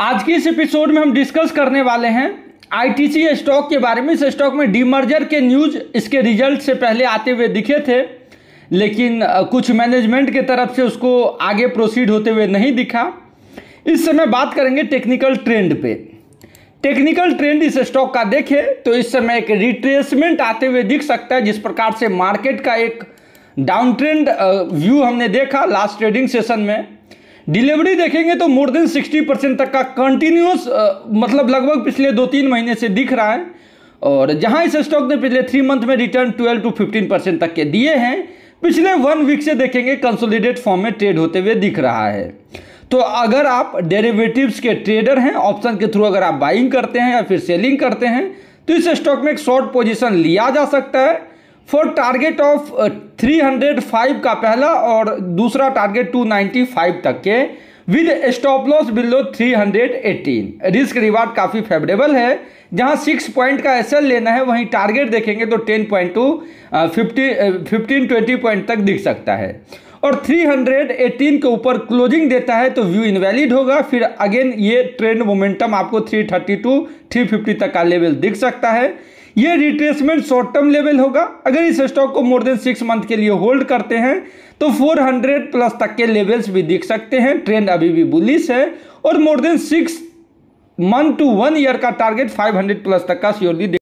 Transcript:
आज की इस एपिसोड में हम डिस्कस करने वाले हैं आईटीसी स्टॉक के बारे में इस स्टॉक में डीमर्जर के न्यूज इसके रिजल्ट से पहले आते हुए दिखे थे लेकिन कुछ मैनेजमेंट के तरफ से उसको आगे प्रोसीड होते हुए नहीं दिखा इस समय बात करेंगे टेक्निकल ट्रेंड पे टेक्निकल ट्रेंड इस स्टॉक का देखे तो इस समय एक रिट्रेसमेंट आते हुए दिख सकता है जिस प्रकार से मार्केट का एक डाउन ट्रेंड व्यू हमने देखा लास्ट ट्रेडिंग सेशन में डिलीवरी देखेंगे तो मोर देन 60 परसेंट तक का कंटिन्यूस मतलब लगभग पिछले दो तीन महीने से दिख रहा है और जहां इस स्टॉक ने पिछले थ्री मंथ में रिटर्न 12 टू 15 परसेंट तक के दिए हैं पिछले वन वीक से देखेंगे कंसोलिडेट फॉर्म में ट्रेड होते हुए दिख रहा है तो अगर आप डेरिवेटिव्स के ट्रेडर हैं ऑप्शन के थ्रू अगर आप बाइंग करते हैं या फिर सेलिंग करते हैं तो इस स्टॉक में एक शॉर्ट पोजिशन लिया जा सकता है फॉर टारगेट ऑफ 305 का पहला और दूसरा टारगेट 295 तक के with stop loss below 318 risk reward काफ़ी फेवरेबल है जहां सिक्स पॉइंट का एसएल लेना है वहीं टारगेट देखेंगे तो ten point to fifty fifteen twenty point तक दिख सकता है और 318 के ऊपर क्लोजिंग देता है तो व्यू इनवैलिड होगा फिर अगेन ये ट्रेंड मोमेंटम आपको 332 350 तक का लेवल दिख सकता है ये रिट्रेसमेंट शॉर्ट टर्म लेवल होगा अगर इस स्टॉक को मोर देन सिक्स मंथ के लिए होल्ड करते हैं तो 400 प्लस तक के लेवल्स भी दिख सकते हैं ट्रेंड अभी भी बुलिस है और more than six month to one year का टारगेट 500 प्लस तक का श्योरली